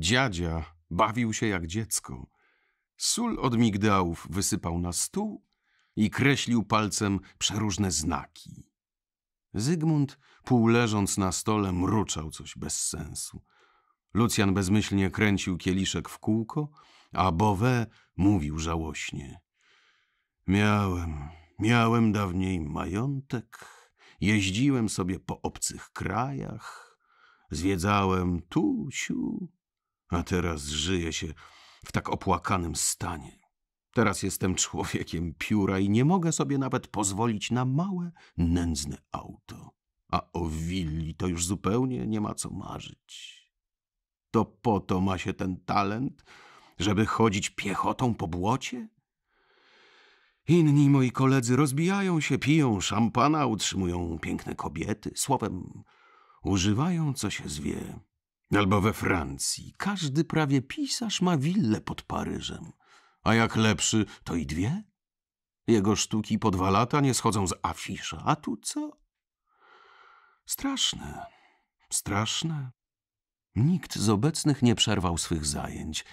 Dziadzia bawił się jak dziecko. Sól od migdałów wysypał na stół i kreślił palcem przeróżne znaki. Zygmunt, pół leżąc na stole, mruczał coś bez sensu. Lucjan bezmyślnie kręcił kieliszek w kółko, a Bowe mówił żałośnie. Miałem, miałem dawniej majątek, jeździłem sobie po obcych krajach, zwiedzałem tu, siu, a teraz żyje się w tak opłakanym stanie. Teraz jestem człowiekiem pióra i nie mogę sobie nawet pozwolić na małe, nędzne auto. A o willi to już zupełnie nie ma co marzyć. To po to ma się ten talent, żeby chodzić piechotą po błocie? Inni moi koledzy rozbijają się, piją szampana, utrzymują piękne kobiety. Słowem, używają co się zwie. Albo we Francji. Każdy prawie pisarz ma willę pod Paryżem. A jak lepszy, to i dwie. Jego sztuki po dwa lata nie schodzą z afisza. A tu co? Straszne, straszne. Nikt z obecnych nie przerwał swych zajęć.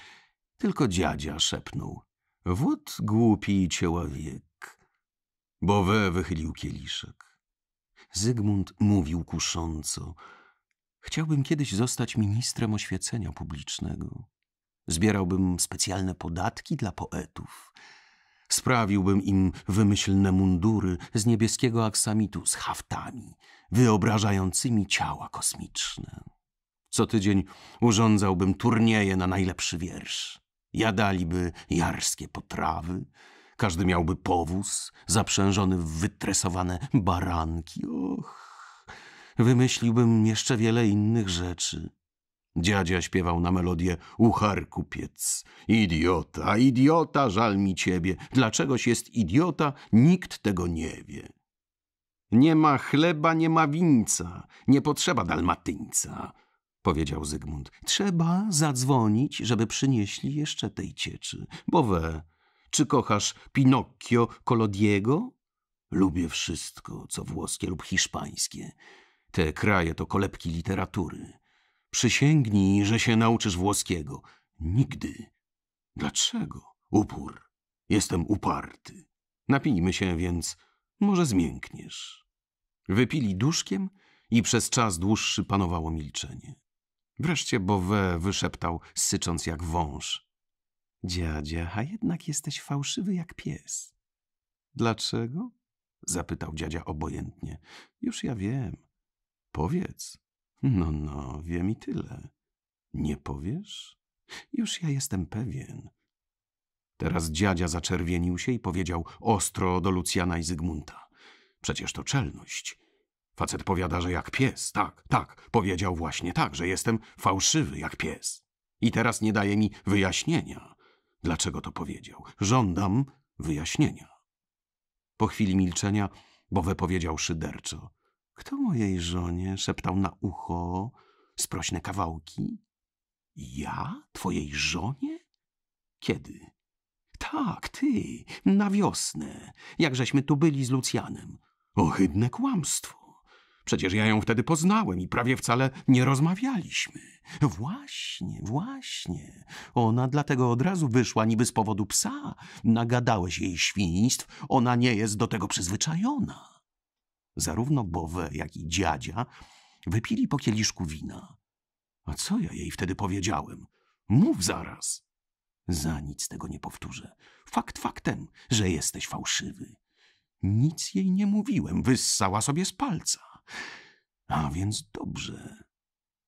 Tylko dziadzia szepnął. Wód głupi i cioła wiek. Bowe wychylił kieliszek. Zygmunt mówił kusząco – Chciałbym kiedyś zostać ministrem oświecenia publicznego. Zbierałbym specjalne podatki dla poetów. Sprawiłbym im wymyślne mundury z niebieskiego aksamitu, z haftami, wyobrażającymi ciała kosmiczne. Co tydzień urządzałbym turnieje na najlepszy wiersz. Jadaliby jarskie potrawy, każdy miałby powóz zaprzężony w wytresowane baranki. Och, wymyśliłbym jeszcze wiele innych rzeczy. Dziadzia śpiewał na melodię Uchar kupiec. Idiota, idiota, żal mi ciebie. Dlaczegoś jest idiota, nikt tego nie wie. Nie ma chleba, nie ma wińca. Nie potrzeba dalmatyńca, powiedział Zygmunt. Trzeba zadzwonić, żeby przynieśli jeszcze tej cieczy. Bo we, czy kochasz Pinocchio Kolodiego? Lubię wszystko, co włoskie lub hiszpańskie. Te kraje to kolebki literatury. Przysięgnij, że się nauczysz włoskiego. Nigdy. Dlaczego? Upór. Jestem uparty. Napijmy się więc, może zmiękniesz. Wypili duszkiem i przez czas dłuższy panowało milczenie. Wreszcie Bowe wyszeptał, sycząc jak wąż. Dziadzia, a jednak jesteś fałszywy jak pies. Dlaczego? zapytał dziadzia obojętnie. Już ja wiem. Powiedz. No, no, wiem i tyle. Nie powiesz? Już ja jestem pewien. Teraz dziadzia zaczerwienił się i powiedział ostro do Lucjana i Zygmunta. Przecież to czelność. Facet powiada, że jak pies, tak, tak, powiedział właśnie tak, że jestem fałszywy jak pies. I teraz nie daje mi wyjaśnienia. Dlaczego to powiedział? Żądam wyjaśnienia. Po chwili milczenia Bowe powiedział szyderczo. Kto mojej żonie szeptał na ucho sprośne kawałki? Ja? Twojej żonie? Kiedy? Tak, ty, na wiosnę, jakżeśmy tu byli z Lucjanem. Ohydne kłamstwo. Przecież ja ją wtedy poznałem i prawie wcale nie rozmawialiśmy. Właśnie, właśnie. Ona dlatego od razu wyszła niby z powodu psa. Nagadałeś jej świństw, ona nie jest do tego przyzwyczajona. Zarówno Bowe, jak i dziadzia wypili po kieliszku wina. A co ja jej wtedy powiedziałem? Mów zaraz! Za nic tego nie powtórzę. Fakt faktem, że jesteś fałszywy. Nic jej nie mówiłem, wyssała sobie z palca. A więc dobrze.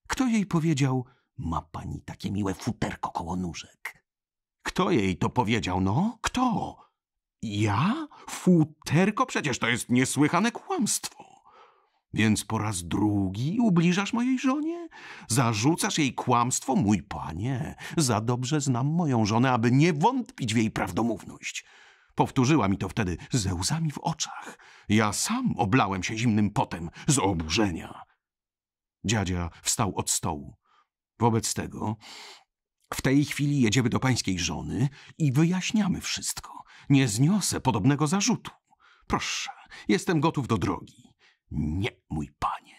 Kto jej powiedział, ma pani takie miłe futerko koło nóżek? Kto jej to powiedział, no? Kto? Ja? Futerko? Przecież to jest niesłychane kłamstwo. Więc po raz drugi ubliżasz mojej żonie? Zarzucasz jej kłamstwo? Mój panie, za dobrze znam moją żonę, aby nie wątpić w jej prawdomówność. Powtórzyła mi to wtedy ze łzami w oczach. Ja sam oblałem się zimnym potem z oburzenia. Dziadzia wstał od stołu. Wobec tego w tej chwili jedziemy do pańskiej żony i wyjaśniamy wszystko. Nie zniosę podobnego zarzutu. Proszę, jestem gotów do drogi. Nie, mój panie.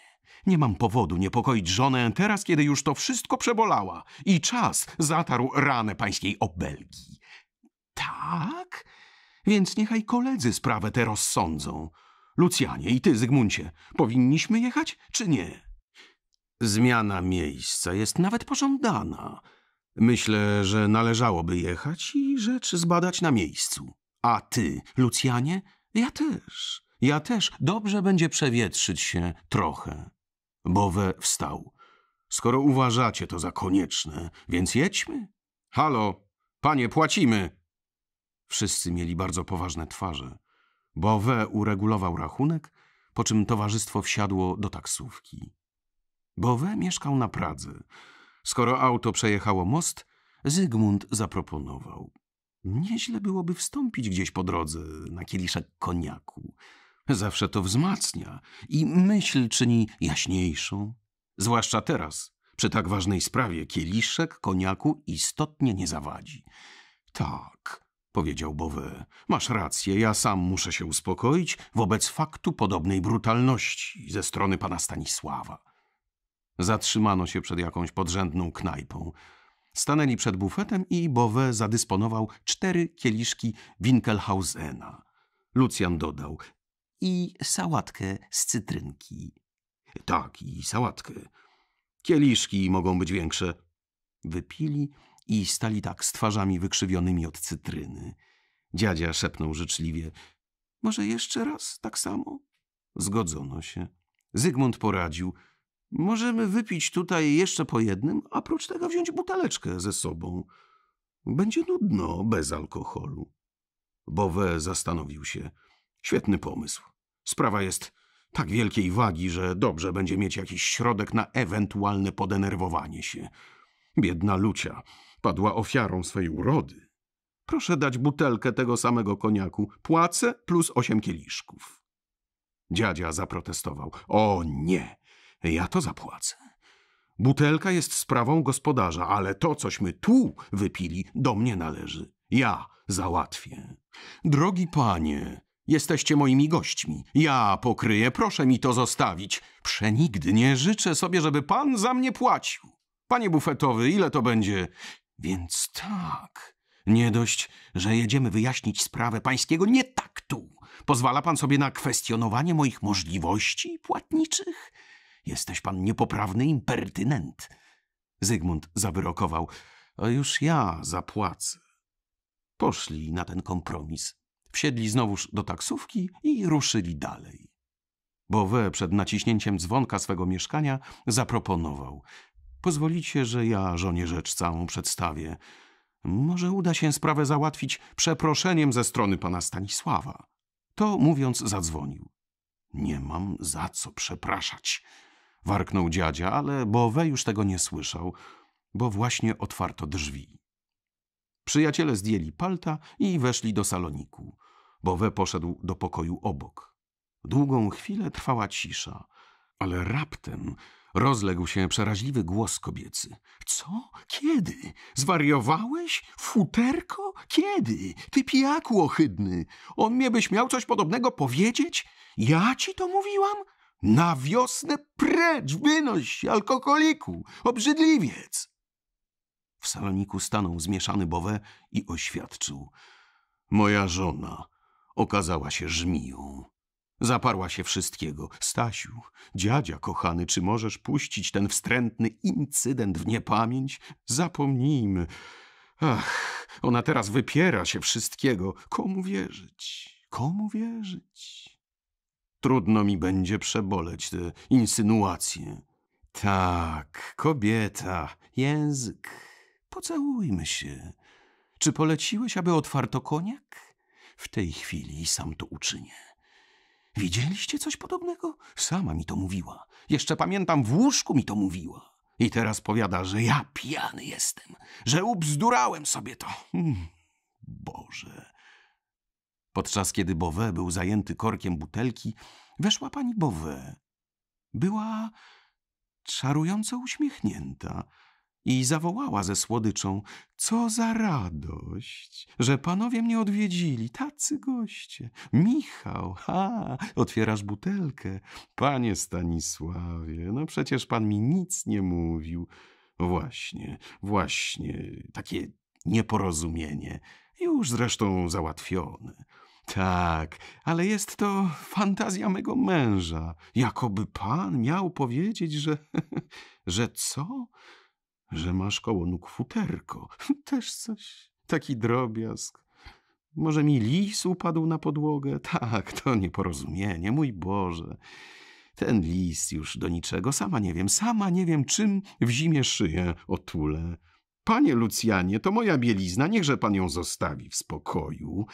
Nie mam powodu niepokoić żonę teraz, kiedy już to wszystko przebolała i czas zatarł ranę pańskiej obelgi. Tak? Więc niechaj koledzy sprawę tę rozsądzą. Lucjanie i ty, Zygmuncie, powinniśmy jechać, czy nie? Zmiana miejsca jest nawet pożądana – Myślę, że należałoby jechać i rzecz zbadać na miejscu. A ty, Lucjanie? Ja też. Ja też. Dobrze będzie przewietrzyć się trochę. Bowe wstał. Skoro uważacie to za konieczne, więc jedźmy. Halo, panie, płacimy. Wszyscy mieli bardzo poważne twarze. Bowe uregulował rachunek, po czym towarzystwo wsiadło do taksówki. Bowe mieszkał na Pradze. Skoro auto przejechało most, Zygmunt zaproponował. Nieźle byłoby wstąpić gdzieś po drodze na kieliszek koniaku. Zawsze to wzmacnia i myśl czyni jaśniejszą. Zwłaszcza teraz, przy tak ważnej sprawie, kieliszek koniaku istotnie nie zawadzi. Tak, powiedział Bowe, masz rację, ja sam muszę się uspokoić wobec faktu podobnej brutalności ze strony pana Stanisława. Zatrzymano się przed jakąś podrzędną knajpą. Stanęli przed bufetem i Bowe zadysponował cztery kieliszki Winkelhausena. Lucjan dodał i sałatkę z cytrynki. Tak, i sałatkę. Kieliszki mogą być większe. Wypili i stali tak z twarzami wykrzywionymi od cytryny. Dziadzia szepnął życzliwie. Może jeszcze raz tak samo? Zgodzono się. Zygmunt poradził – Możemy wypić tutaj jeszcze po jednym, a prócz tego wziąć buteleczkę ze sobą. Będzie nudno bez alkoholu. Bowe zastanowił się. Świetny pomysł. Sprawa jest tak wielkiej wagi, że dobrze będzie mieć jakiś środek na ewentualne podenerwowanie się. Biedna Lucia padła ofiarą swej urody. Proszę dać butelkę tego samego koniaku. Płacę plus osiem kieliszków. Dziadzia zaprotestował. O nie! Ja to zapłacę. Butelka jest sprawą gospodarza, ale to, cośmy tu wypili, do mnie należy. Ja załatwię. Drogi panie, jesteście moimi gośćmi. Ja pokryję, proszę mi to zostawić. Przenigdy nie życzę sobie, żeby pan za mnie płacił. Panie bufetowy, ile to będzie? Więc tak, nie dość, że jedziemy wyjaśnić sprawę pańskiego nie tak tu. Pozwala pan sobie na kwestionowanie moich możliwości płatniczych? Jesteś pan niepoprawny impertynent. Zygmunt zawyrokował. A już ja zapłacę. Poszli na ten kompromis. Wsiedli znowuż do taksówki i ruszyli dalej. Bowe przed naciśnięciem dzwonka swego mieszkania zaproponował. Pozwolicie, że ja żonie rzecz całą przedstawię. Może uda się sprawę załatwić przeproszeniem ze strony pana Stanisława. To mówiąc zadzwonił. Nie mam za co przepraszać, warknął dziadzia, ale Bowe już tego nie słyszał, bo właśnie otwarto drzwi. Przyjaciele zdjęli palta i weszli do saloniku. Bowe poszedł do pokoju obok. Długą chwilę trwała cisza, ale raptem rozległ się przeraźliwy głos kobiecy. Co? Kiedy? Zwariowałeś? Futerko? Kiedy? Ty pijaku ohydny! On mnie byś miał coś podobnego powiedzieć? Ja ci to mówiłam? Na wiosnę precz, wynoś się, alkoholiku, obrzydliwiec! W saloniku stanął zmieszany Bowe i oświadczył. Moja żona okazała się żmiją. Zaparła się wszystkiego. Stasiu, dziadzia kochany, czy możesz puścić ten wstrętny incydent w niepamięć? Zapomnijmy. Ach, ona teraz wypiera się wszystkiego. Komu wierzyć? Komu wierzyć? Trudno mi będzie przeboleć te insynuacje. Tak, kobieta, język. Pocałujmy się. Czy poleciłeś, aby otwarto koniak? W tej chwili sam to uczynię. Widzieliście coś podobnego? Sama mi to mówiła. Jeszcze pamiętam, w łóżku mi to mówiła. I teraz powiada, że ja pijany jestem, że ubzdurałem sobie to. Hmm. Boże, Podczas kiedy Bowe był zajęty korkiem butelki, weszła pani Bowe. Była czarująco uśmiechnięta i zawołała ze słodyczą: Co za radość, że panowie mnie odwiedzili, tacy goście. Michał, ha, otwierasz butelkę. Panie Stanisławie, no przecież pan mi nic nie mówił. Właśnie, właśnie, takie nieporozumienie, już zresztą załatwione. Tak, ale jest to fantazja mego męża. Jakoby pan miał powiedzieć, że... że co? Że masz koło nóg futerko. Też coś. Taki drobiazg. Może mi lis upadł na podłogę? Tak, to nieporozumienie, mój Boże. Ten lis już do niczego. Sama nie wiem, sama nie wiem, czym w zimie szyję otulę. Panie Lucjanie, to moja bielizna, niechże pan ją zostawi w spokoju.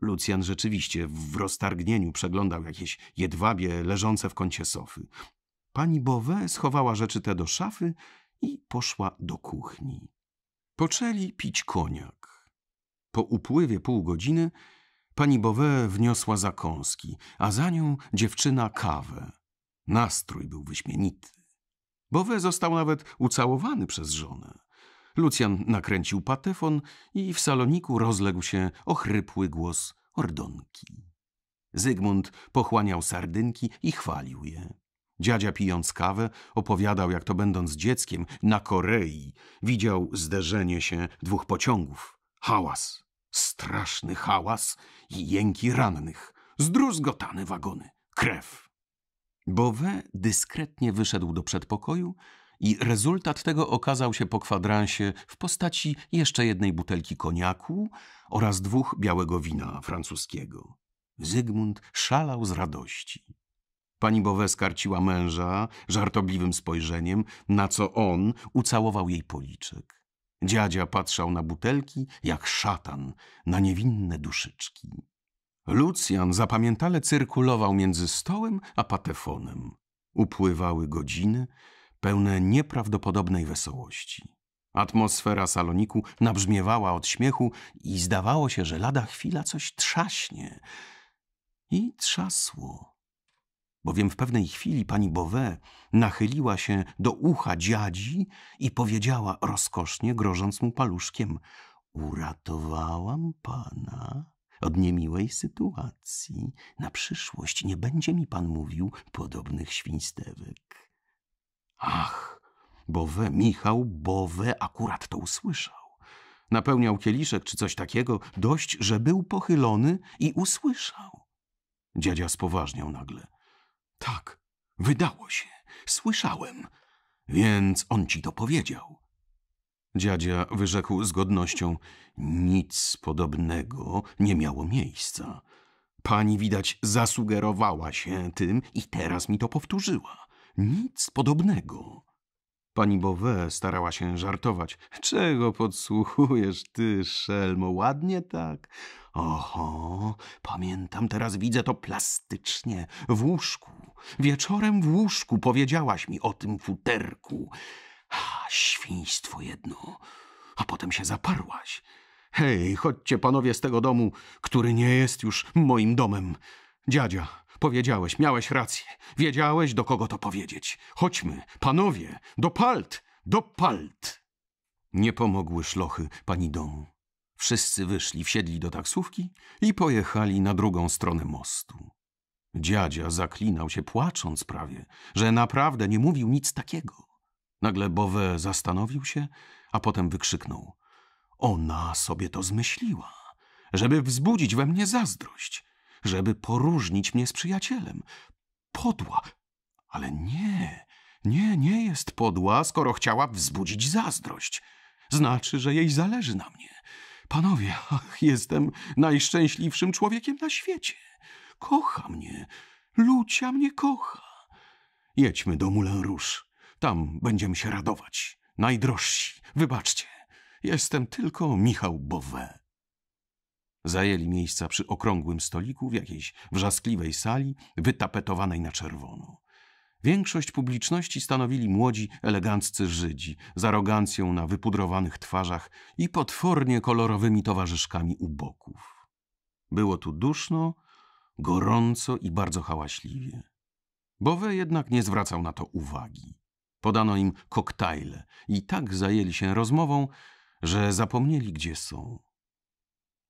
Lucjan rzeczywiście w roztargnieniu przeglądał jakieś jedwabie leżące w kącie sofy. Pani Bowe schowała rzeczy te do szafy i poszła do kuchni. Poczęli pić koniak. Po upływie pół godziny pani Bowe wniosła zakąski, a za nią dziewczyna kawę. Nastrój był wyśmienity. Bowe został nawet ucałowany przez żonę. Lucjan nakręcił patefon i w saloniku rozległ się ochrypły głos ordonki. Zygmunt pochłaniał sardynki i chwalił je. Dziadzia pijąc kawę opowiadał, jak to będąc dzieckiem na Korei widział zderzenie się dwóch pociągów. Hałas, straszny hałas i jęki rannych, zdruzgotane wagony, krew. Bowe dyskretnie wyszedł do przedpokoju i rezultat tego okazał się po kwadransie w postaci jeszcze jednej butelki koniaku oraz dwóch białego wina francuskiego. Zygmunt szalał z radości. Pani Bowe skarciła męża żartobliwym spojrzeniem, na co on ucałował jej policzek. Dziadzia patrzał na butelki jak szatan, na niewinne duszyczki. Lucjan zapamiętale cyrkulował między stołem a patefonem. Upływały godziny, pełne nieprawdopodobnej wesołości. Atmosfera saloniku nabrzmiewała od śmiechu i zdawało się, że lada chwila coś trzaśnie. I trzasło. Bowiem w pewnej chwili pani Bowe nachyliła się do ucha dziadzi i powiedziała rozkosznie, grożąc mu paluszkiem: Uratowałam pana od niemiłej sytuacji. Na przyszłość nie będzie mi pan mówił podobnych świństewek. Ach, Bowe, Michał Bowe akurat to usłyszał. Napełniał kieliszek czy coś takiego, dość, że był pochylony i usłyszał. Dziadzia spoważniał nagle. Tak, wydało się, słyszałem, więc on ci to powiedział. Dziadzia wyrzekł z godnością, nic podobnego nie miało miejsca. Pani widać zasugerowała się tym i teraz mi to powtórzyła. Nic podobnego. Pani Bowe starała się żartować. Czego podsłuchujesz ty, szelmo? Ładnie tak? Oho, pamiętam, teraz widzę to plastycznie. W łóżku. Wieczorem w łóżku powiedziałaś mi o tym futerku. A, świństwo jedno. A potem się zaparłaś. Hej, chodźcie panowie z tego domu, który nie jest już moim domem. Dziadzia, Powiedziałeś, miałeś rację. Wiedziałeś, do kogo to powiedzieć. Chodźmy, panowie, do palt, do palt. Nie pomogły szlochy pani domu. Wszyscy wyszli, wsiedli do taksówki i pojechali na drugą stronę mostu. Dziadzia zaklinał się, płacząc prawie, że naprawdę nie mówił nic takiego. Nagle Bowe zastanowił się, a potem wykrzyknął. Ona sobie to zmyśliła, żeby wzbudzić we mnie zazdrość żeby poróżnić mnie z przyjacielem. Podła. Ale nie, nie, nie jest podła, skoro chciała wzbudzić zazdrość. Znaczy, że jej zależy na mnie. Panowie, ach, jestem najszczęśliwszym człowiekiem na świecie. Kocha mnie. Lucia mnie kocha. Jedźmy do Moulin Rouge. Tam będziemy się radować. Najdrożsi, wybaczcie. Jestem tylko Michał Bowe. Zajęli miejsca przy okrągłym stoliku w jakiejś wrzaskliwej sali, wytapetowanej na czerwono. Większość publiczności stanowili młodzi, eleganccy Żydzi, z arogancją na wypudrowanych twarzach i potwornie kolorowymi towarzyszkami u boków. Było tu duszno, gorąco i bardzo hałaśliwie. Bowe jednak nie zwracał na to uwagi. Podano im koktajle i tak zajęli się rozmową, że zapomnieli, gdzie są.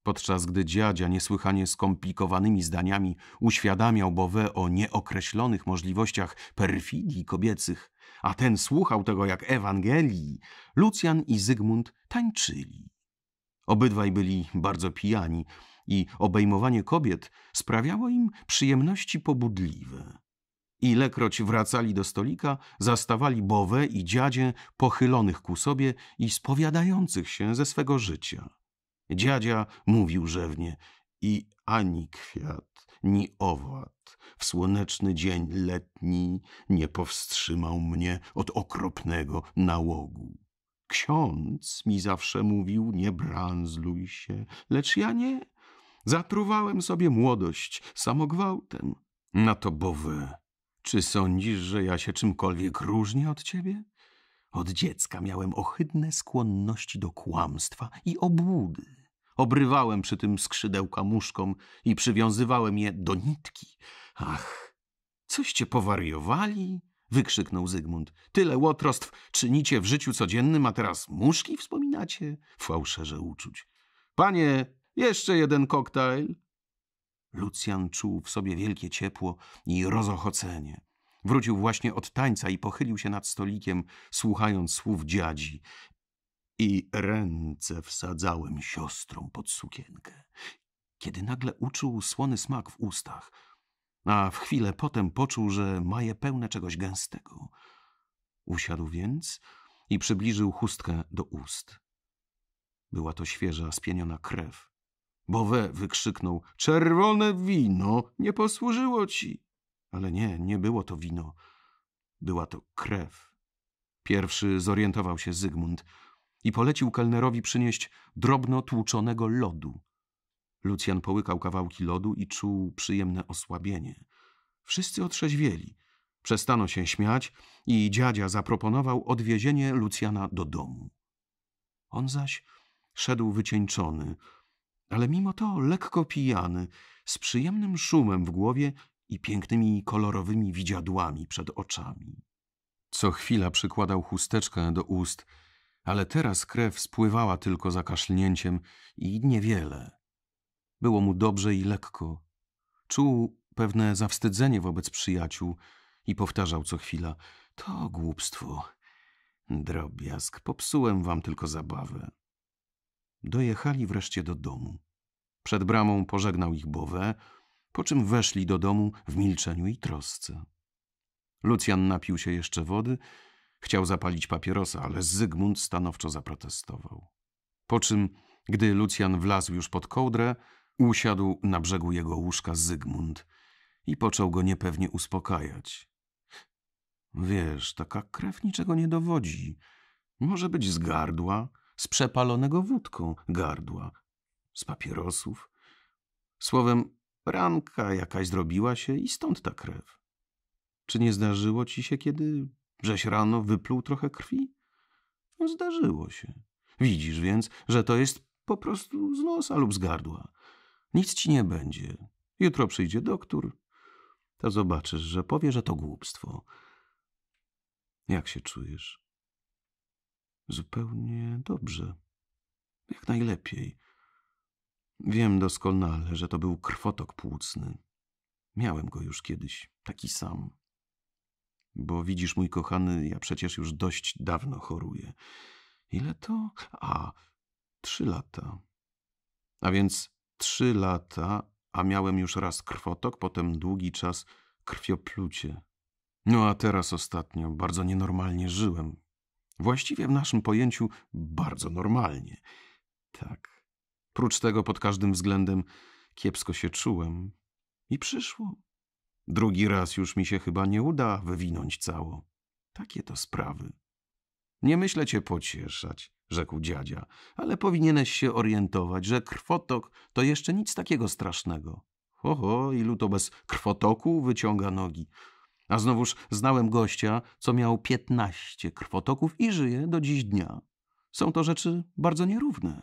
Podczas gdy dziadzia niesłychanie skomplikowanymi zdaniami uświadamiał Bowe o nieokreślonych możliwościach perfidii kobiecych, a ten słuchał tego jak Ewangelii, Lucjan i Zygmunt tańczyli. Obydwaj byli bardzo pijani i obejmowanie kobiet sprawiało im przyjemności pobudliwe. Ilekroć wracali do stolika, zastawali Bowę i dziadzie pochylonych ku sobie i spowiadających się ze swego życia. Dziadzia mówił rzewnie i ani kwiat, ni owad w słoneczny dzień letni nie powstrzymał mnie od okropnego nałogu. Ksiądz mi zawsze mówił, nie branzluj się, lecz ja nie. Zatruwałem sobie młodość samogwałtem. Na to bowy, czy sądzisz, że ja się czymkolwiek różnię od ciebie? Od dziecka miałem ohydne skłonności do kłamstwa i obłudy. Obrywałem przy tym skrzydełka muszkom i przywiązywałem je do nitki. Ach, coście powariowali? wykrzyknął Zygmunt. Tyle łotrostw czynicie w życiu codziennym, a teraz muszki wspominacie? Fałszerze uczuć. Panie, jeszcze jeden koktajl. Lucjan czuł w sobie wielkie ciepło i rozochocenie. Wrócił właśnie od tańca i pochylił się nad stolikiem, słuchając słów dziadzi. I ręce wsadzałem siostrą pod sukienkę, kiedy nagle uczuł słony smak w ustach, a w chwilę potem poczuł, że ma je pełne czegoś gęstego. Usiadł więc i przybliżył chustkę do ust. Była to świeża, spieniona krew. Bowe wykrzyknął: Czerwone wino nie posłużyło ci. Ale nie, nie było to wino. Była to krew. Pierwszy zorientował się Zygmunt i polecił kelnerowi przynieść drobno tłuczonego lodu. Lucjan połykał kawałki lodu i czuł przyjemne osłabienie. Wszyscy otrzeźwieli. Przestano się śmiać i dziadzia zaproponował odwiezienie Lucjana do domu. On zaś szedł wycieńczony, ale mimo to lekko pijany, z przyjemnym szumem w głowie i pięknymi kolorowymi widziadłami przed oczami. Co chwila przykładał chusteczkę do ust, ale teraz krew spływała tylko za kaszlnięciem i niewiele. Było mu dobrze i lekko. Czuł pewne zawstydzenie wobec przyjaciół i powtarzał co chwila: To głupstwo. Drobiazg, popsułem wam tylko zabawę. Dojechali wreszcie do domu. Przed bramą pożegnał ich Bowe, po czym weszli do domu w milczeniu i trosce. Lucjan napił się jeszcze wody, chciał zapalić papierosa, ale Zygmunt stanowczo zaprotestował. Po czym, gdy Lucjan wlazł już pod kołdrę, usiadł na brzegu jego łóżka Zygmunt i począł go niepewnie uspokajać. Wiesz, taka krew niczego nie dowodzi. Może być z gardła, z przepalonego wódką gardła, z papierosów. Słowem, Ranka jakaś zrobiła się i stąd ta krew. Czy nie zdarzyło ci się kiedy, żeś rano wypluł trochę krwi? No, zdarzyło się. Widzisz więc, że to jest po prostu z nosa lub z gardła. Nic ci nie będzie. Jutro przyjdzie doktór, to zobaczysz, że powie, że to głupstwo. Jak się czujesz? Zupełnie dobrze. Jak najlepiej. Wiem doskonale, że to był krwotok płucny. Miałem go już kiedyś, taki sam. Bo widzisz, mój kochany, ja przecież już dość dawno choruję. Ile to? A, trzy lata. A więc trzy lata, a miałem już raz krwotok, potem długi czas krwioplucie. No a teraz ostatnio bardzo nienormalnie żyłem. Właściwie w naszym pojęciu bardzo normalnie. Tak. Prócz tego pod każdym względem kiepsko się czułem. I przyszło. Drugi raz już mi się chyba nie uda wywinąć cało. Takie to sprawy. Nie myślę cię pocieszać, rzekł dziadzia, ale powinieneś się orientować, że krwotok to jeszcze nic takiego strasznego. Oho, ilu to bez krwotoku wyciąga nogi. A znowuż znałem gościa, co miał piętnaście krwotoków i żyje do dziś dnia. Są to rzeczy bardzo nierówne.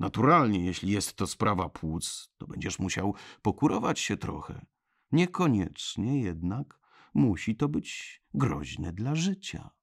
Naturalnie, jeśli jest to sprawa płuc, to będziesz musiał pokurować się trochę. Niekoniecznie jednak musi to być groźne dla życia.